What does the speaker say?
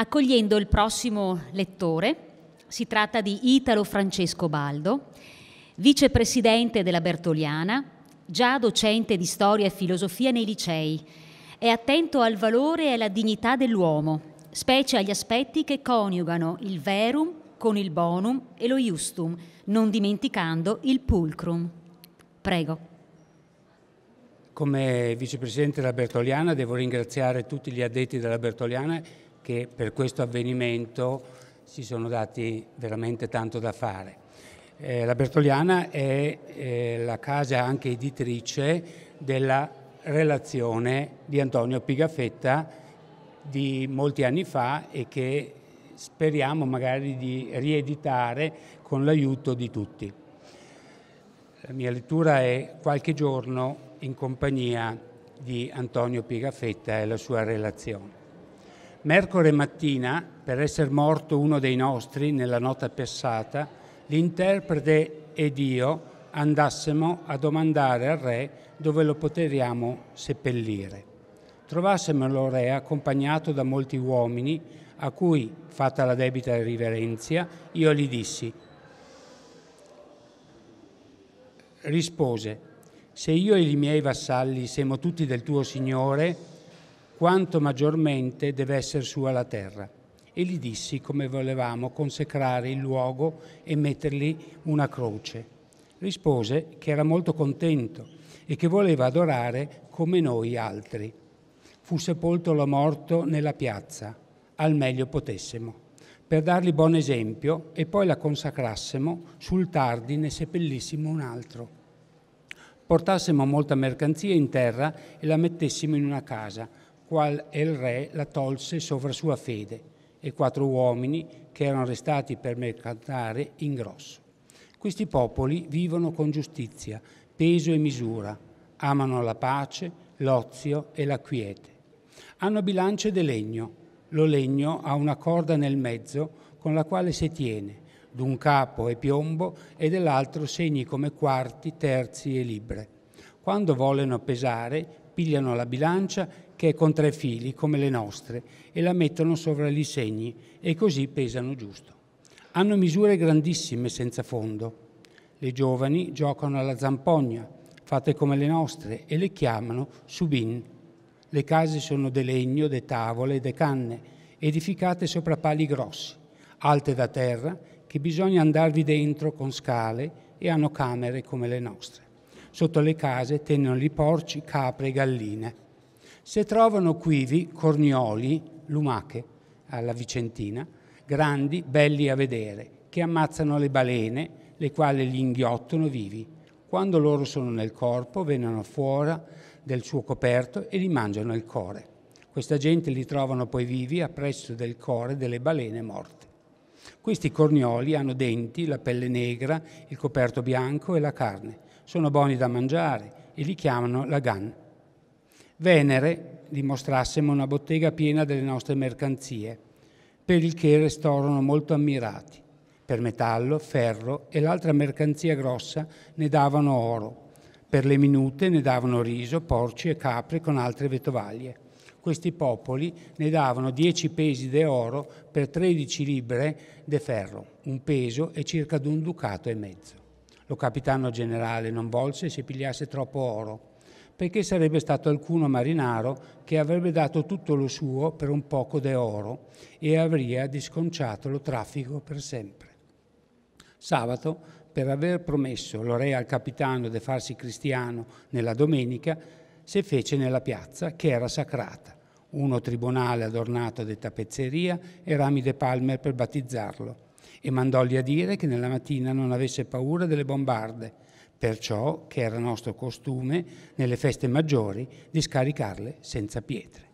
accogliendo il prossimo lettore. Si tratta di Italo Francesco Baldo, vicepresidente della Bertoliana, già docente di storia e filosofia nei licei. È attento al valore e alla dignità dell'uomo, specie agli aspetti che coniugano il verum con il bonum e lo justum, non dimenticando il pulcrum. Prego. Come vicepresidente della Bertoliana devo ringraziare tutti gli addetti della Bertoliana che per questo avvenimento si sono dati veramente tanto da fare. Eh, la Bertoliana è eh, la casa anche editrice della relazione di Antonio Pigafetta di molti anni fa e che speriamo magari di rieditare con l'aiuto di tutti. La mia lettura è qualche giorno in compagnia di Antonio Pigafetta e la sua relazione. Mercore mattina, per essere morto uno dei nostri nella notte passata, l'interprete ed io andassimo a domandare al re dove lo poteriamo seppellire. Trovassimo re accompagnato da molti uomini a cui, fatta la debita riverenzia, io gli dissi, rispose, se io e i miei vassalli siamo tutti del tuo Signore, quanto maggiormente deve essere sua la terra. E gli dissi come volevamo consecrare il luogo e mettergli una croce. Rispose che era molto contento e che voleva adorare come noi altri. Fu sepolto lo morto nella piazza, al meglio potessimo per dargli buon esempio e poi la consacrassimo, sul tardi ne seppellissimo un altro. Portassimo molta mercanzia in terra e la mettessimo in una casa, qual è il re la tolse sovra sua fede e quattro uomini che erano restati per mercantare in grosso. Questi popoli vivono con giustizia, peso e misura, amano la pace, l'ozio e la quiete. Hanno bilance di legno. Lo legno ha una corda nel mezzo con la quale si tiene, d'un capo è piombo e dell'altro segni come quarti, terzi e libre. Quando vogliono pesare, pigliano la bilancia che è con tre fili come le nostre e la mettono sopra gli segni e così pesano giusto. Hanno misure grandissime senza fondo. Le giovani giocano alla zampogna, fatte come le nostre, e le chiamano subin. Le case sono de legno, de tavole, de canne, edificate sopra pali grossi, alte da terra, che bisogna andarvi dentro con scale e hanno camere come le nostre. Sotto le case tenono i porci, capre e galline. Se trovano quivi, cornioli, lumache, alla Vicentina, grandi, belli a vedere, che ammazzano le balene, le quali li inghiottono vivi. Quando loro sono nel corpo, vengono fuori del suo coperto e li mangiano il cuore. Questa gente li trovano poi vivi appresso del cuore delle balene morte. Questi cornioli hanno denti, la pelle negra, il coperto bianco e la carne sono buoni da mangiare e li chiamano la GAN. Venere dimostrassimo una bottega piena delle nostre mercanzie, per il che restorono molto ammirati. Per metallo, ferro e l'altra mercanzia grossa ne davano oro, per le minute ne davano riso, porci e capre con altre vetovaglie. Questi popoli ne davano 10 pesi de oro per 13 libre de ferro, un peso e circa d'un ducato e mezzo. Lo capitano generale non volse si pigliasse troppo oro, perché sarebbe stato alcuno marinaro che avrebbe dato tutto lo suo per un poco de oro e avria disconciato lo traffico per sempre. Sabato, per aver promesso l'orea al capitano di farsi cristiano nella domenica, si fece nella piazza che era sacrata, uno tribunale adornato di tappezzeria e rami de palme per battezzarlo e mandògli a dire che nella mattina non avesse paura delle bombarde, perciò che era nostro costume, nelle feste maggiori, di scaricarle senza pietre.